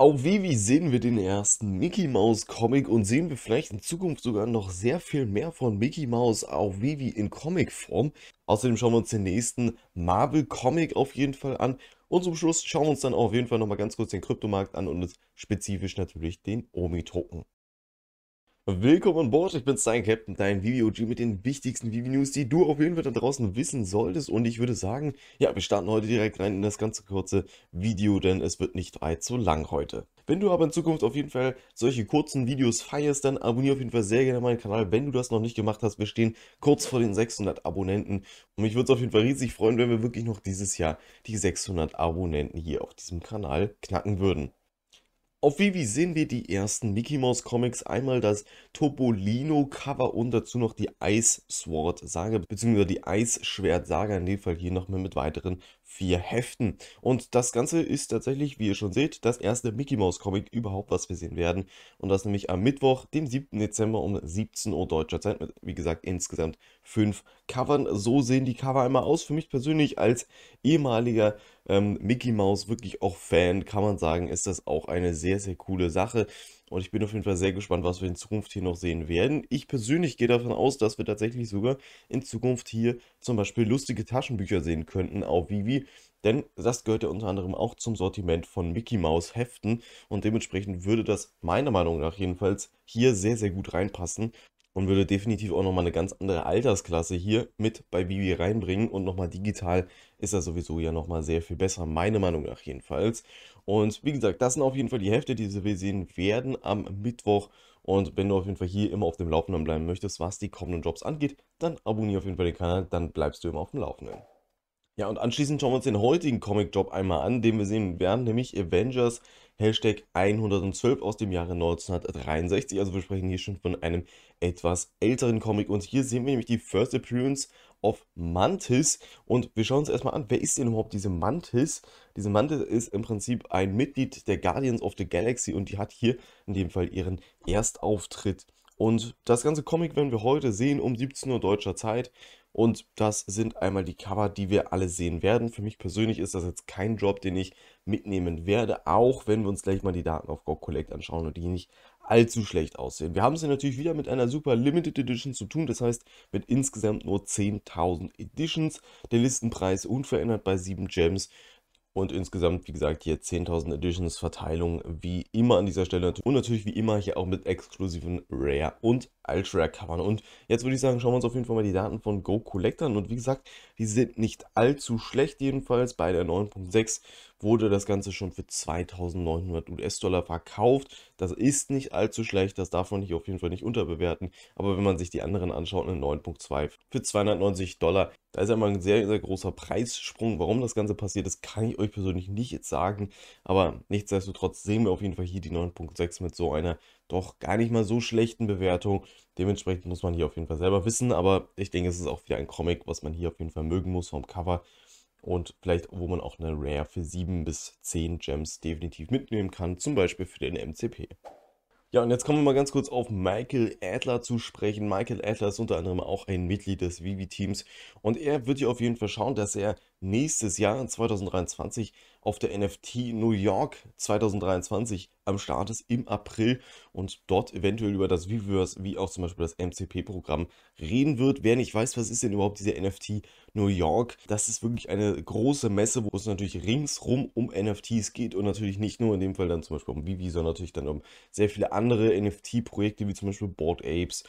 Auf Vivi sehen wir den ersten Mickey Mouse Comic und sehen wir vielleicht in Zukunft sogar noch sehr viel mehr von Mickey Mouse auf Vivi in Comicform. Außerdem schauen wir uns den nächsten Marvel Comic auf jeden Fall an. Und zum Schluss schauen wir uns dann auf jeden Fall nochmal ganz kurz den Kryptomarkt an und spezifisch natürlich den Omi-Token. Willkommen an Bord, ich bin dein Captain, dein VVOG mit den wichtigsten VV-News, die du auf jeden Fall da draußen wissen solltest. Und ich würde sagen, ja, wir starten heute direkt rein in das ganze kurze Video, denn es wird nicht allzu lang heute. Wenn du aber in Zukunft auf jeden Fall solche kurzen Videos feierst, dann abonniere auf jeden Fall sehr gerne meinen Kanal, wenn du das noch nicht gemacht hast. Wir stehen kurz vor den 600 Abonnenten und mich würde es auf jeden Fall riesig freuen, wenn wir wirklich noch dieses Jahr die 600 Abonnenten hier auf diesem Kanal knacken würden. Auf Vivi sehen wir die ersten Mickey Mouse Comics, einmal das Topolino Cover und dazu noch die Ice Sword Saga beziehungsweise die Eisschwert Saga, in dem Fall hier nochmal mit weiteren vier Heften. Und das Ganze ist tatsächlich, wie ihr schon seht, das erste Mickey Mouse Comic überhaupt, was wir sehen werden. Und das nämlich am Mittwoch, dem 7. Dezember um 17 Uhr deutscher Zeit mit, wie gesagt, insgesamt fünf Covern. So sehen die Cover einmal aus. Für mich persönlich als ehemaliger ähm, Mickey Mouse wirklich auch Fan, kann man sagen, ist das auch eine sehr, sehr coole Sache. Und ich bin auf jeden Fall sehr gespannt, was wir in Zukunft hier noch sehen werden. Ich persönlich gehe davon aus, dass wir tatsächlich sogar in Zukunft hier zum Beispiel lustige Taschenbücher sehen könnten auf Vivi. Denn das gehört ja unter anderem auch zum Sortiment von Mickey Mouse Heften. Und dementsprechend würde das meiner Meinung nach jedenfalls hier sehr, sehr gut reinpassen. Und würde definitiv auch nochmal eine ganz andere Altersklasse hier mit bei Vivi reinbringen. Und nochmal digital ist er sowieso ja nochmal sehr viel besser, meiner Meinung nach jedenfalls. Und wie gesagt, das sind auf jeden Fall die Hefte, die wir sehen werden am Mittwoch. Und wenn du auf jeden Fall hier immer auf dem Laufenden bleiben möchtest, was die kommenden Jobs angeht, dann abonniere auf jeden Fall den Kanal, dann bleibst du immer auf dem Laufenden. Ja, und anschließend schauen wir uns den heutigen Comic-Job einmal an, den wir sehen werden, nämlich Avengers Hashtag 112 aus dem Jahre 1963. Also wir sprechen hier schon von einem etwas älteren Comic. Und hier sehen wir nämlich die First Appearance of Mantis. Und wir schauen uns erstmal an, wer ist denn überhaupt diese Mantis? Diese Mantis ist im Prinzip ein Mitglied der Guardians of the Galaxy und die hat hier in dem Fall ihren Erstauftritt. Und das ganze Comic werden wir heute sehen um 17 Uhr deutscher Zeit. Und das sind einmal die Cover, die wir alle sehen werden. Für mich persönlich ist das jetzt kein Job, den ich mitnehmen werde, auch wenn wir uns gleich mal die Daten auf GOG Collect anschauen und die nicht allzu schlecht aussehen. Wir haben es hier natürlich wieder mit einer super Limited Edition zu tun, das heißt mit insgesamt nur 10.000 Editions. Der Listenpreis unverändert bei 7 Gems. Und insgesamt, wie gesagt, hier 10.000 Editions Verteilung wie immer an dieser Stelle. Und natürlich wie immer hier auch mit exklusiven Rare und Ultra covern. Und jetzt würde ich sagen, schauen wir uns auf jeden Fall mal die Daten von Go Collect an. Und wie gesagt, die sind nicht allzu schlecht jedenfalls. Bei der 9.6 wurde das Ganze schon für 2900 US-Dollar verkauft. Das ist nicht allzu schlecht, das darf man hier auf jeden Fall nicht unterbewerten. Aber wenn man sich die anderen anschaut, eine 9.2 für 290 Dollar, da ist ja einmal ein sehr, sehr großer Preissprung. Warum das Ganze passiert ist, kann ich euch persönlich nicht jetzt sagen. Aber nichtsdestotrotz sehen wir auf jeden Fall hier die 9.6 mit so einer doch gar nicht mal so schlechten Bewertung. Dementsprechend muss man hier auf jeden Fall selber wissen, aber ich denke, es ist auch wieder ein Comic, was man hier auf jeden Fall mögen muss vom Cover und vielleicht, wo man auch eine Rare für 7 bis 10 Gems definitiv mitnehmen kann, zum Beispiel für den MCP. Ja, und jetzt kommen wir mal ganz kurz auf Michael Adler zu sprechen. Michael Adler ist unter anderem auch ein Mitglied des Vivi-Teams und er wird hier auf jeden Fall schauen, dass er nächstes Jahr 2023 auf der NFT New York 2023 am Start ist im April und dort eventuell über das Viverse wie auch zum Beispiel das MCP-Programm reden wird. Wer nicht weiß, was ist denn überhaupt diese NFT New York, das ist wirklich eine große Messe, wo es natürlich ringsrum um NFTs geht und natürlich nicht nur in dem Fall dann zum Beispiel um Vivi, sondern natürlich dann um sehr viele andere NFT-Projekte wie zum Beispiel Board Apes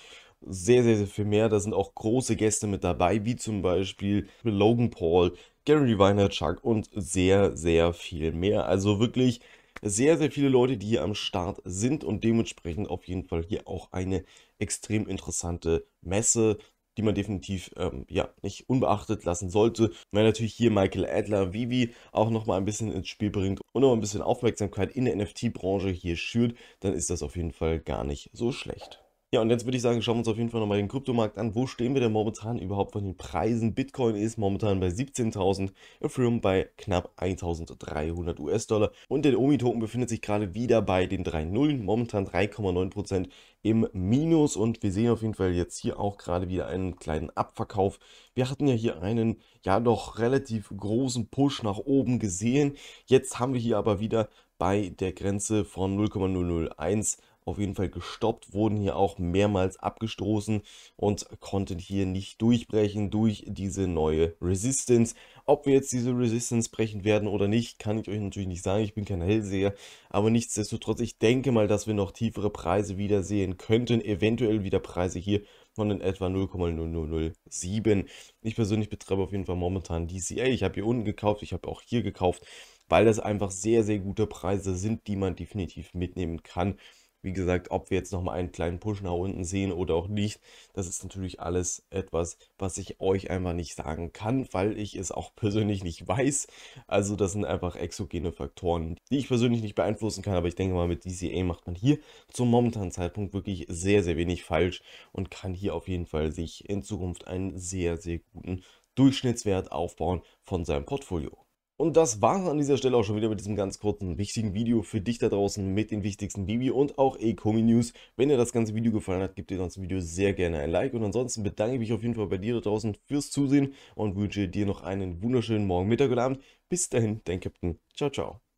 sehr, sehr, sehr viel mehr. Da sind auch große Gäste mit dabei, wie zum Beispiel Logan Paul, Gary Vaynerchuk und sehr, sehr viel mehr. Also wirklich sehr, sehr viele Leute, die hier am Start sind und dementsprechend auf jeden Fall hier auch eine extrem interessante Messe die man definitiv ähm, ja, nicht unbeachtet lassen sollte. Wenn natürlich hier Michael Adler, Vivi auch nochmal ein bisschen ins Spiel bringt und nochmal ein bisschen Aufmerksamkeit in der NFT-Branche hier schürt, dann ist das auf jeden Fall gar nicht so schlecht. Ja, und jetzt würde ich sagen, schauen wir uns auf jeden Fall nochmal den Kryptomarkt an. Wo stehen wir denn momentan überhaupt von den Preisen? Bitcoin ist momentan bei 17.000, Ethereum bei knapp 1.300 US-Dollar und der OMI-Token befindet sich gerade wieder bei den 3.0, momentan 3,9% im Minus und wir sehen auf jeden Fall jetzt hier auch gerade wieder einen kleinen Abverkauf. Wir hatten ja hier einen ja doch relativ großen Push nach oben gesehen. Jetzt haben wir hier aber wieder bei der Grenze von 0,001 auf jeden Fall gestoppt, wurden hier auch mehrmals abgestoßen und konnten hier nicht durchbrechen durch diese neue Resistance. Ob wir jetzt diese Resistance brechen werden oder nicht, kann ich euch natürlich nicht sagen. Ich bin kein Hellseher. Aber nichtsdestotrotz, ich denke mal, dass wir noch tiefere Preise wieder sehen könnten. Eventuell wieder Preise hier von in etwa 0,0007. Ich persönlich betreibe auf jeden Fall momentan DCA. Ich habe hier unten gekauft, ich habe auch hier gekauft, weil das einfach sehr, sehr gute Preise sind, die man definitiv mitnehmen kann. Wie gesagt, ob wir jetzt nochmal einen kleinen Push nach unten sehen oder auch nicht, das ist natürlich alles etwas, was ich euch einfach nicht sagen kann, weil ich es auch persönlich nicht weiß. Also das sind einfach exogene Faktoren, die ich persönlich nicht beeinflussen kann, aber ich denke mal, mit DCA macht man hier zum momentanen Zeitpunkt wirklich sehr, sehr wenig falsch und kann hier auf jeden Fall sich in Zukunft einen sehr, sehr guten Durchschnittswert aufbauen von seinem Portfolio. Und das war es an dieser Stelle auch schon wieder mit diesem ganz kurzen, wichtigen Video für dich da draußen mit den wichtigsten Bibi und auch Ecomi News. Wenn dir das ganze Video gefallen hat, gib dir das Video sehr gerne ein Like und ansonsten bedanke ich mich auf jeden Fall bei dir da draußen fürs Zusehen und wünsche dir noch einen wunderschönen Morgen, Mittag und Abend. Bis dahin, dein Captain. Ciao, ciao.